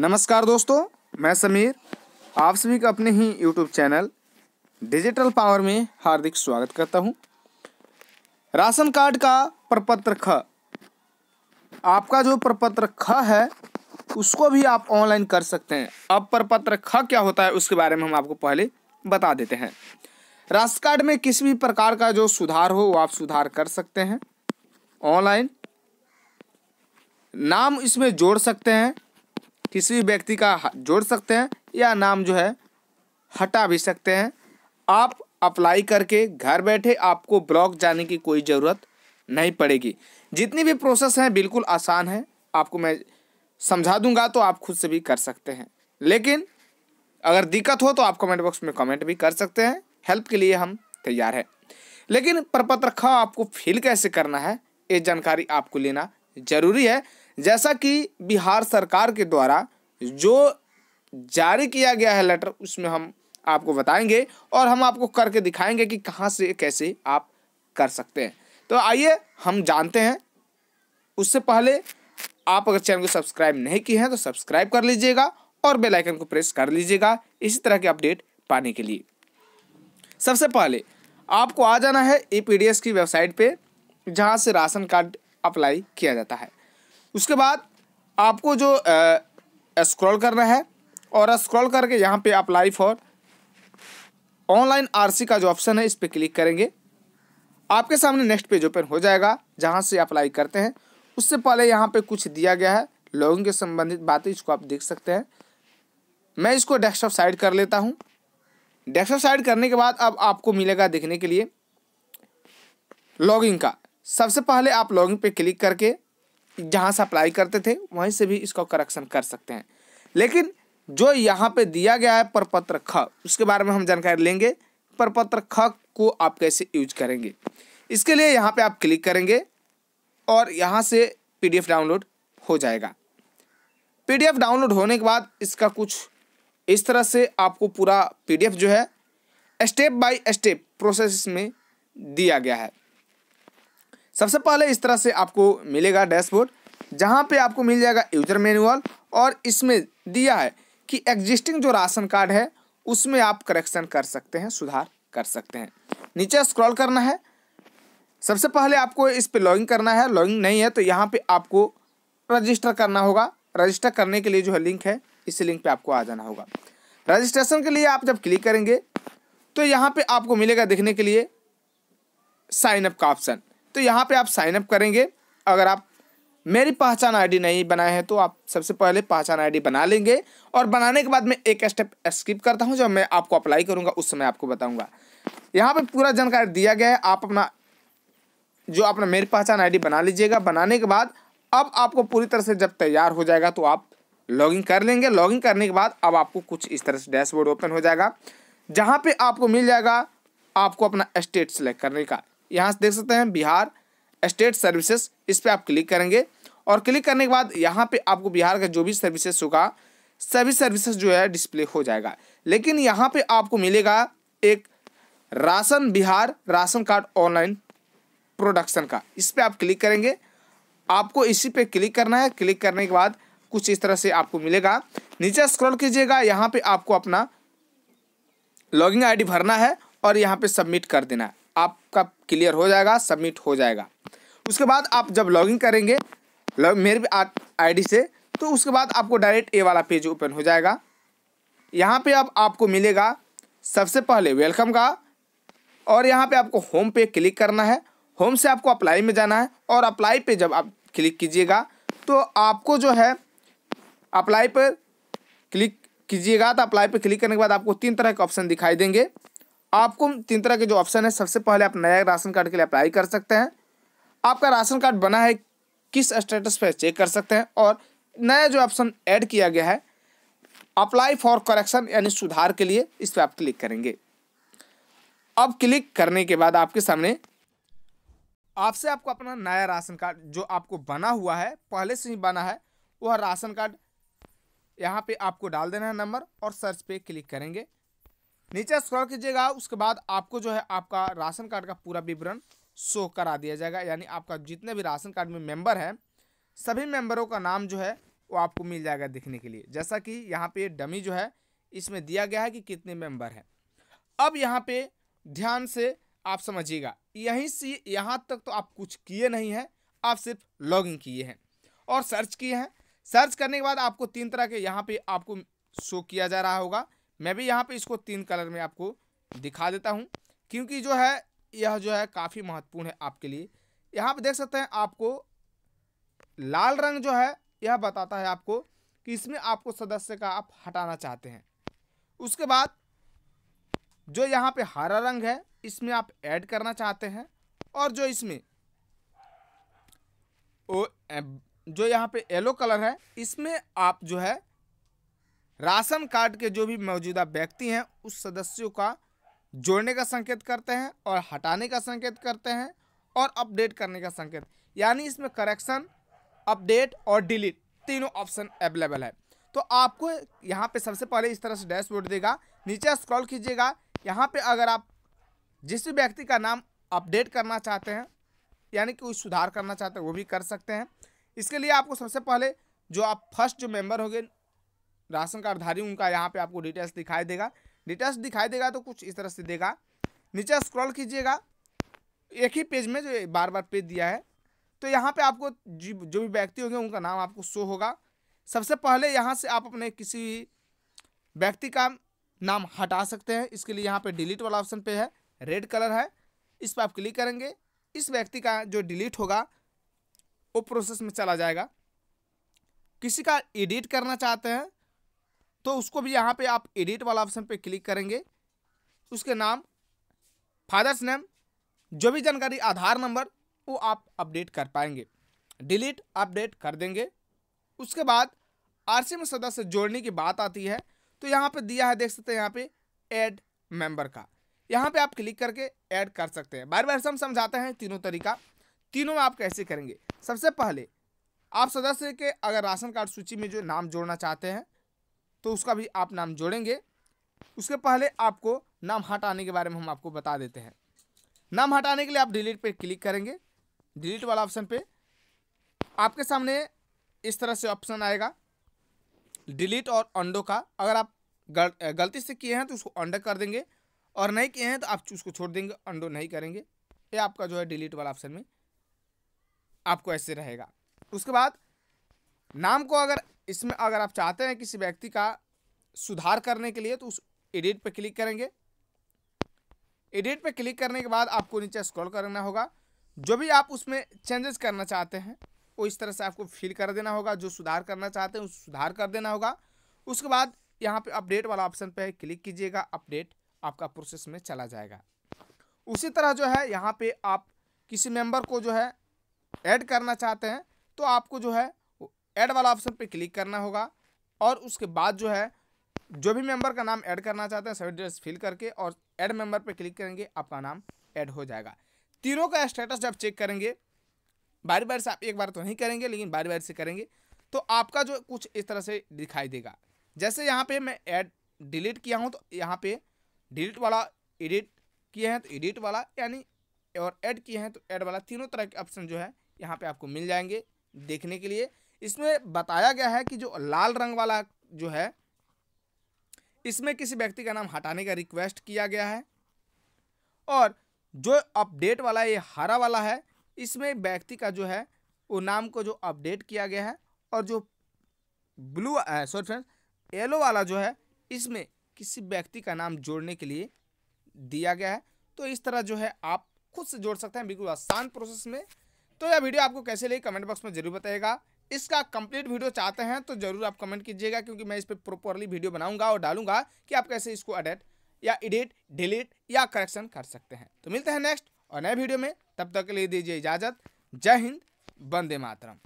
नमस्कार दोस्तों मैं समीर आप सभी का अपने ही यूट्यूब चैनल डिजिटल पावर में हार्दिक स्वागत करता हूं राशन कार्ड का प्रपत्र ख आपका जो प्रपत्र ख है उसको भी आप ऑनलाइन कर सकते हैं अब प्रपत्र ख क्या होता है उसके बारे में हम आपको पहले बता देते हैं राशन कार्ड में किसी भी प्रकार का जो सुधार हो वो आप सुधार कर सकते हैं ऑनलाइन नाम इसमें जोड़ सकते हैं किसी भी व्यक्ति का जोड़ सकते हैं या नाम जो है हटा भी सकते हैं आप अप्लाई करके घर बैठे आपको ब्लॉक जाने की कोई ज़रूरत नहीं पड़ेगी जितनी भी प्रोसेस हैं बिल्कुल आसान है आपको मैं समझा दूंगा तो आप खुद से भी कर सकते हैं लेकिन अगर दिक्कत हो तो आप कमेंट बॉक्स में कमेंट भी कर सकते हैं हेल्प के लिए हम तैयार हैं लेकिन प्रपत्र खाओ आपको फिल कैसे करना है ये जानकारी आपको लेना जरूरी है जैसा कि बिहार सरकार के द्वारा जो जारी किया गया है लेटर उसमें हम आपको बताएंगे और हम आपको करके दिखाएंगे कि कहाँ से कैसे आप कर सकते हैं तो आइए हम जानते हैं उससे पहले आप अगर चैनल को सब्सक्राइब नहीं किए हैं तो सब्सक्राइब कर लीजिएगा और बेल आइकन को प्रेस कर लीजिएगा इसी तरह के अपडेट पाने के लिए सबसे पहले आपको आ जाना है ई की वेबसाइट पर जहाँ से राशन कार्ड अप्लाई किया जाता है उसके बाद आपको जो स्क्रॉल करना है और स्क्रॉल करके यहाँ पे अप्लाई फॉर ऑनलाइन आरसी का जो ऑप्शन है इस पर क्लिक करेंगे आपके सामने नेक्स्ट पेज ओपन हो जाएगा जहाँ से अप्लाई करते हैं उससे पहले यहाँ पे कुछ दिया गया है लॉगिन के संबंधित बातें इसको आप देख सकते हैं मैं इसको डेस्कटॉप साइड कर लेता हूँ डेस्कटॉप साइड करने के बाद अब आपको मिलेगा देखने के लिए लॉगिंग का सबसे पहले आप लॉगिंग पे क्लिक करके जहाँ से अप्लाई करते थे वहीं से भी इसको करेक्शन कर सकते हैं लेकिन जो यहाँ पे दिया गया है परपत्र ख उसके बारे में हम जानकारी लेंगे परपत्र ख को आप कैसे यूज करेंगे इसके लिए यहाँ पे आप क्लिक करेंगे और यहाँ से पीडीएफ डाउनलोड हो जाएगा पीडीएफ डाउनलोड होने के बाद इसका कुछ इस तरह से आपको पूरा पीडीएफ जो है स्टेप बाय स्टेप प्रोसेस में दिया गया है सबसे पहले इस तरह से आपको मिलेगा डैशबोर्ड जहाँ पे आपको मिल जाएगा यूजर मैनुअल और इसमें दिया है कि एग्जिस्टिंग जो राशन कार्ड है उसमें आप करेक्शन कर सकते हैं सुधार कर सकते हैं नीचे स्क्रॉल करना है सबसे पहले आपको इस पर लॉगिंग करना है लॉगिंग नहीं है तो यहाँ पे आपको रजिस्टर करना होगा रजिस्टर करने के लिए जो है लिंक है इस लिंक पे आपको आ जाना होगा रजिस्ट्रेशन के लिए आप जब क्लिक करेंगे तो यहाँ पे आपको मिलेगा देखने के लिए साइनअप का ऑप्शन तो यहाँ पे आप साइनअप करेंगे अगर आप मेरी पहचान आईडी नहीं बनाए हैं तो आप सबसे पहले पहचान आईडी बना लेंगे और बनाने के बाद मैं एक स्टेप स्किप करता हूँ जब मैं आपको अप्लाई करूँगा उस समय आपको बताऊँगा यहाँ पर पूरा जानकारी दिया गया है आप अपना जो अपना मेरी पहचान आई बना लीजिएगा बनाने के बाद अब आपको पूरी तरह से जब तैयार हो जाएगा तो आप लॉगिन कर लेंगे लॉगिन करने के बाद अब आपको कुछ इस तरह से डैशबोर्ड ओपन हो जाएगा जहाँ पे आपको मिल जाएगा आपको अपना स्टेट सेलेक्ट करने का यहाँ से देख सकते हैं बिहार स्टेट सर्विसेज इस पर आप क्लिक करेंगे और क्लिक करने के बाद यहाँ पे आपको बिहार का जो भी सर्विसेज होगा सभी सर्विसेज जो है डिस्प्ले हो जाएगा लेकिन यहाँ पे आपको मिलेगा एक ration Bihar ration card online production का इस पर आप क्लिक करेंगे आपको इसी पे क्लिक करना है क्लिक करने के बाद कुछ इस तरह से आपको मिलेगा नीचे स्क्रॉल कीजिएगा यहाँ पे आपको अपना लॉगिंग आईडी भरना है और यहाँ पे सबमिट कर देना है आपका क्लियर हो जाएगा सबमिट हो जाएगा उसके बाद आप जब लॉगिन करेंगे लॉग मेरे आईडी से तो उसके बाद आपको डायरेक्ट ए वाला पेज ओपन हो जाएगा यहाँ पे अब आपको मिलेगा सबसे पहले वेलकम का और यहाँ पे आपको होम पे क्लिक करना है होम से आपको अप्लाई में जाना है और अप्लाई पे जब आप क्लिक कीजिएगा तो आपको जो है अप्लाई पर क्लिक कीजिएगा तो अप्लाई पर क्लिक करने के बाद आपको तीन तरह के ऑप्शन दिखाई देंगे आपको तीन तरह के जो ऑप्शन है सबसे पहले आप नया राशन कार्ड के लिए अप्लाई कर सकते हैं आपका राशन कार्ड बना है किस स्टेटस पे चेक कर सकते हैं और नया जो ऑप्शन ऐड किया गया है अप्लाई फॉर करेक्शन यानी सुधार के लिए इस पर आप क्लिक करेंगे अब क्लिक करने के बाद आपके सामने आपसे आपको अपना नया राशन कार्ड जो आपको बना हुआ है पहले से ही बना है वह राशन कार्ड यहाँ पे आपको डाल देना है नंबर और सर्च पे क्लिक करेंगे नीचे स्क्रॉल कीजिएगा उसके बाद आपको जो है आपका राशन कार्ड का पूरा विवरण शो करा दिया जाएगा यानी आपका जितने भी राशन कार्ड में मेंबर है सभी मेंबरों का नाम जो है वो आपको मिल जाएगा देखने के लिए जैसा कि यहाँ पे डमी जो है इसमें दिया गया है कि कितने मेंबर हैं अब यहाँ पे ध्यान से आप समझिएगा यहीं से यहाँ तक तो आप कुछ किए नहीं हैं आप सिर्फ लॉगिन किए हैं और सर्च किए हैं सर्च करने के बाद आपको तीन तरह के यहाँ पर आपको शो किया जा रहा होगा मैं भी यहाँ पे इसको तीन कलर में आपको दिखा देता हूँ क्योंकि जो है यह जो है काफ़ी महत्वपूर्ण है आपके लिए यहाँ पे देख सकते हैं आपको लाल रंग जो है यह बताता है आपको कि इसमें आपको सदस्य का आप हटाना चाहते हैं उसके बाद जो यहाँ पे हरा रंग है इसमें आप ऐड करना चाहते हैं और जो इसमें ओ जो यहाँ पे येलो कलर है इसमें आप जो है राशन कार्ड के जो भी मौजूदा व्यक्ति हैं उस सदस्यों का जोड़ने का संकेत करते हैं और हटाने का संकेत करते हैं और अपडेट करने का संकेत यानी इसमें करेक्शन अपडेट और डिलीट तीनों ऑप्शन अवेलेबल है तो आपको यहाँ पे सबसे पहले इस तरह से डैशबोर्ड देगा नीचे स्क्रॉल कीजिएगा यहाँ पे अगर आप जिस भी व्यक्ति का नाम अपडेट करना चाहते हैं यानी कि कोई सुधार करना चाहते हैं वो भी कर सकते हैं इसके लिए आपको सबसे पहले जो आप फर्स्ट जो मेम्बर होंगे राशन कार्डधारी उनका यहाँ पे आपको डिटेल्स दिखाई देगा डिटेल्स दिखाई देगा तो कुछ इस तरह से देगा नीचे स्क्रॉल कीजिएगा एक ही पेज में जो बार बार पेज दिया है तो यहाँ पे आपको जो भी व्यक्ति होंगे उनका नाम आपको शो होगा सबसे पहले यहाँ से आप अपने किसी व्यक्ति का नाम हटा सकते हैं इसके लिए यहाँ पर डिलीट वाला ऑप्शन पे है रेड कलर है इस पर आप क्लिक करेंगे इस व्यक्ति का जो डिलीट होगा वो प्रोसेस में चला जाएगा किसी का एडिट करना चाहते हैं तो उसको भी यहाँ पे आप एडिट वाला ऑप्शन पे क्लिक करेंगे उसके नाम फादर्स नेम जो भी जानकारी आधार नंबर वो आप अपडेट कर पाएंगे डिलीट अपडेट कर देंगे उसके बाद में सदस्य जोड़ने की बात आती है तो यहाँ पे दिया है देख सकते हैं यहाँ पे ऐड मेंबर का यहाँ पे आप क्लिक करके ऐड कर सकते हैं बार बार हम समझाते हैं तीनों तरीका तीनों में आप कैसे करेंगे सबसे पहले आप सदस्य के अगर राशन कार्ड सूची में जो नाम जोड़ना चाहते हैं तो उसका भी आप नाम जोड़ेंगे उसके पहले आपको नाम हटाने के बारे में हम आपको बता देते हैं नाम हटाने के लिए आप डिलीट पर क्लिक करेंगे डिलीट वाला ऑप्शन पे आपके सामने इस तरह से ऑप्शन आएगा डिलीट और अंडो का अगर आप गल, गलती से किए हैं तो उसको अंडो कर देंगे और नहीं किए हैं तो आप उसको छोड़ देंगे अंडो नहीं करेंगे ये आपका जो है डिलीट वाला ऑप्शन में आपको ऐसे रहेगा उसके बाद नाम को अगर इसमें अगर आप चाहते हैं किसी व्यक्ति का सुधार करने के लिए तो उस एडिट पर क्लिक करेंगे एडिट पर क्लिक करने के बाद आपको नीचे स्क्रॉल करना होगा जो भी आप उसमें चेंजेस करना चाहते हैं वो इस तरह से आपको फिल कर देना होगा जो सुधार करना चाहते हैं उस सुधार कर देना होगा उसके बाद यहाँ पे अपडेट वाला ऑप्शन पे क्लिक कीजिएगा अपडेट आपका प्रोसेस में चला जाएगा उसी तरह जो है यहाँ पे आप किसी मेंबर को जो है ऐड करना चाहते हैं तो आपको जो है ऐड वाला ऑप्शन पर क्लिक करना होगा और उसके बाद जो है जो भी मेंबर का नाम ऐड करना चाहते हैं सभी डिटेल्स फिल करके और ऐड मेंबर पर क्लिक करेंगे आपका नाम ऐड हो जाएगा तीनों का स्टेटस जब चेक करेंगे बारी बारी से आप एक बार तो नहीं करेंगे लेकिन बारी बारी से करेंगे तो आपका जो कुछ इस तरह से दिखाई देगा जैसे यहाँ पे मैं ऐड डिलीट किया हूँ तो यहाँ पे डिलीट वाला एडिट किए हैं तो एडिट वाला यानी और ऐड किए हैं तो ऐड वाला तीनों तरह के ऑप्शन जो है यहाँ पे आपको मिल जाएंगे देखने के लिए इसमें बताया गया है कि जो लाल रंग वाला जो है इसमें किसी व्यक्ति का नाम हटाने का रिक्वेस्ट किया गया है और जो अपडेट वाला ये हरा वाला है इसमें व्यक्ति का जो है वो नाम को जो अपडेट किया गया है और जो ब्लू सॉरी फ्रेंड्स येलो वाला जो है इसमें किसी व्यक्ति का नाम जोड़ने के लिए दिया गया है तो इस तरह जो है आप खुद से जोड़ सकते हैं बिल्कुल आसान प्रोसेस में तो यह वीडियो आपको कैसे लगी कमेंट बॉक्स में जरूर बताएगा इसका कंप्लीट वीडियो चाहते हैं तो ज़रूर आप कमेंट कीजिएगा क्योंकि मैं इस पर प्रॉपरली वीडियो बनाऊंगा और डालूंगा कि आप कैसे इसको एडिट या एडिट डिलीट या करेक्शन कर सकते हैं तो मिलते हैं नेक्स्ट और नए वीडियो में तब तक के लिए दीजिए इजाज़त जय हिंद वंदे मातरम